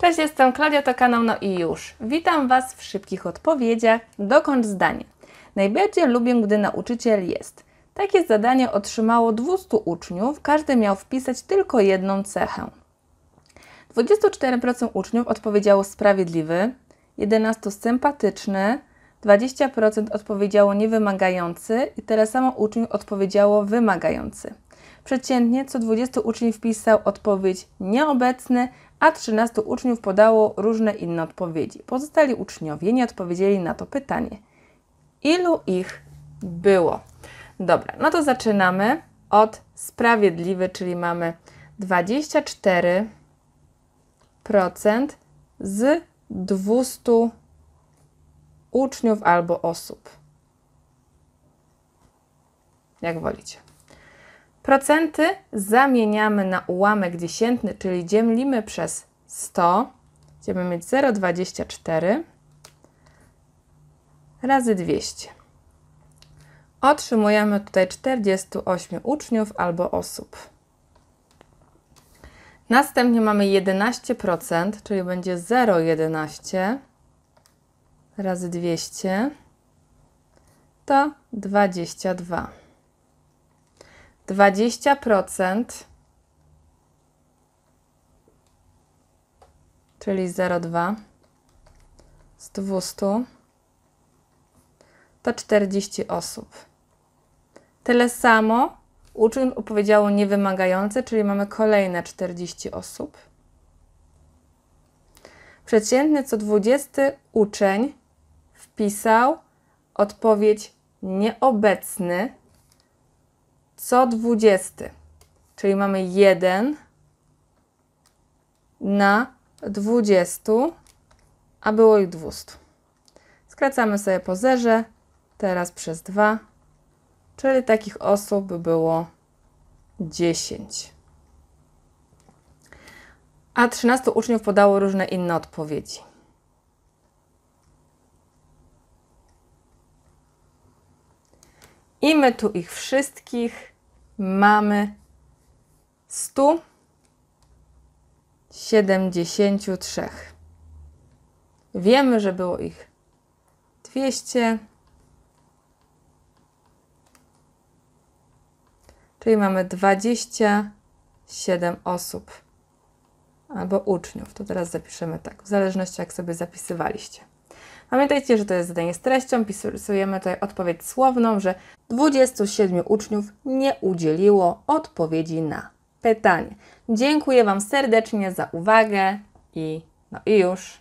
Cześć, jestem Klaudia, to kanał No i już. Witam Was w szybkich odpowiedziach. Dokąd zdanie? Najbardziej lubię, gdy nauczyciel jest. Takie zadanie otrzymało 200 uczniów, każdy miał wpisać tylko jedną cechę. 24% uczniów odpowiedziało sprawiedliwy, 11% sympatyczny, 20% odpowiedziało niewymagający i tyle samo uczniów odpowiedziało wymagający. Przeciętnie co 20 uczniów pisał odpowiedź nieobecny, a 13 uczniów podało różne inne odpowiedzi. Pozostali uczniowie nie odpowiedzieli na to pytanie. Ilu ich było? Dobra, no to zaczynamy od sprawiedliwy, czyli mamy 24% z 200 uczniów albo osób. Jak wolicie. Procenty zamieniamy na ułamek dziesiętny, czyli dzielimy przez 100. Będziemy mieć 0,24 razy 200. Otrzymujemy tutaj 48 uczniów albo osób. Następnie mamy 11%, czyli będzie 0,11 razy 200 to 22. 20%, czyli 0,2 z 200 to 40 osób. Tyle samo uczniów opowiedziało niewymagające, czyli mamy kolejne 40 osób. Przeciętny co 20 uczeń wpisał odpowiedź nieobecny co Czyli mamy 1 na 20, a było ich 200. Skracamy sobie po zerze, teraz przez 2, czyli takich osób by było 10. A 13 uczniów podało różne inne odpowiedzi. I my tu ich wszystkich mamy 173. Wiemy, że było ich 200. Czyli mamy 27 osób albo uczniów. To teraz zapiszemy tak, w zależności jak sobie zapisywaliście. Pamiętajcie, że to jest zadanie z treścią, pisujemy tutaj odpowiedź słowną, że 27 uczniów nie udzieliło odpowiedzi na pytanie. Dziękuję Wam serdecznie za uwagę i no i już.